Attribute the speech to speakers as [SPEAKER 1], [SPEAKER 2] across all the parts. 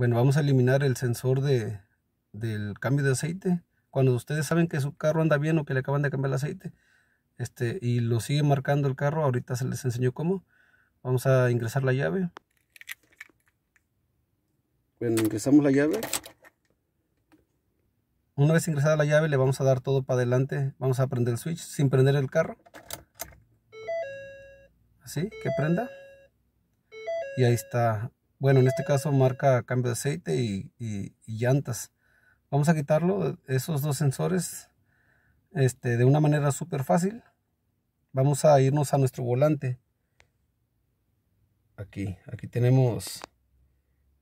[SPEAKER 1] bueno, vamos a eliminar el sensor del cambio de aceite. Cuando ustedes saben que su carro anda bien o que le acaban de cambiar el aceite este, y lo sigue marcando el carro, ahorita se les enseñó cómo. Vamos a ingresar la llave. Bueno, ingresamos la llave. Una vez ingresada la llave le vamos a dar todo para adelante. Vamos a prender el switch sin prender el carro. Así, que prenda. Y ahí está bueno, en este caso marca cambio de aceite y, llantas. Vamos a quitarlo, esos dos sensores, este, de una manera súper fácil. Vamos a irnos a nuestro volante. Aquí, aquí tenemos,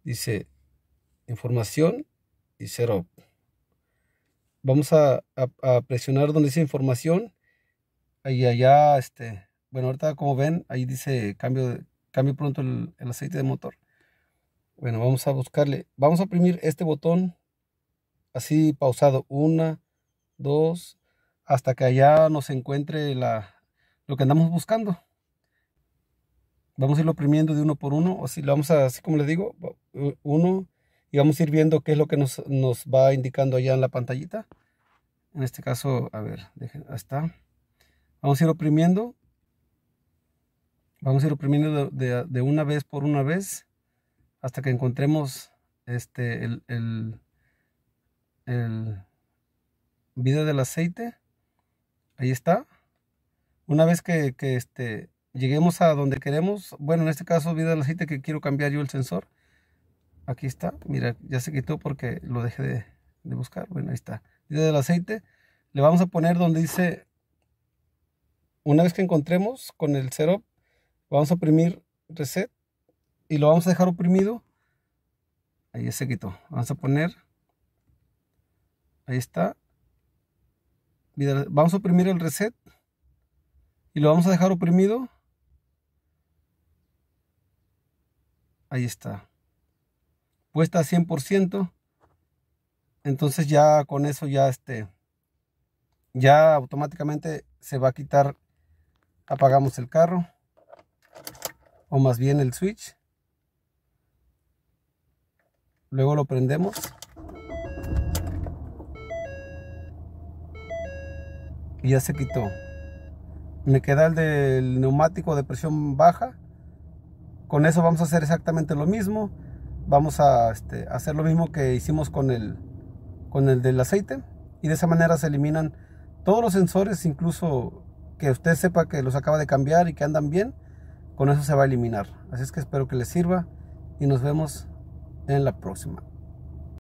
[SPEAKER 1] dice, información y cero. Vamos a, presionar donde dice información. Ahí allá, este, bueno, ahorita como ven, ahí dice cambio, cambio pronto el aceite de motor. Bueno, vamos a buscarle. Vamos a oprimir este botón así pausado. Una, dos, hasta que allá nos encuentre la, lo que andamos buscando. Vamos a irlo oprimiendo de uno por uno. O si lo vamos así como le digo, uno. Y vamos a ir viendo qué es lo que nos, va indicando allá en la pantallita. En este caso, a ver, dejen, ahí está. Vamos a ir oprimiendo. Vamos a ir oprimiendo de una vez por una vez hasta que encontremos este el, el, video del aceite. Ahí está. Una vez que, este, lleguemos a donde queremos, bueno, en este caso video del aceite que quiero cambiar yo el sensor. Aquí está, mira, ya se quitó porque lo dejé de, buscar. Bueno, ahí está. Video del aceite. Le vamos a poner donde dice, una vez que encontremos con el setup, vamos a oprimir reset y lo vamos a dejar oprimido. Ahí ya se quitó. Vamos a poner. Ahí está. Vamos a oprimir el reset. Y lo vamos a dejar oprimido. Ahí está. Puesta a 100%. Entonces ya con eso ya este. Ya automáticamente se va a quitar. Apagamos el carro. O más bien el switch. Luego lo prendemos. Y ya se quitó. Me queda el del neumático de presión baja. Con eso vamos a hacer exactamente lo mismo. Vamos a este, hacer lo mismo que hicimos con el, con el del aceite. Y de esa manera se eliminan todos los sensores, incluso que usted sepa que los acaba de cambiar y que andan bien. Con eso se va a eliminar. Así es que espero que les sirva y nos vemos en la próxima.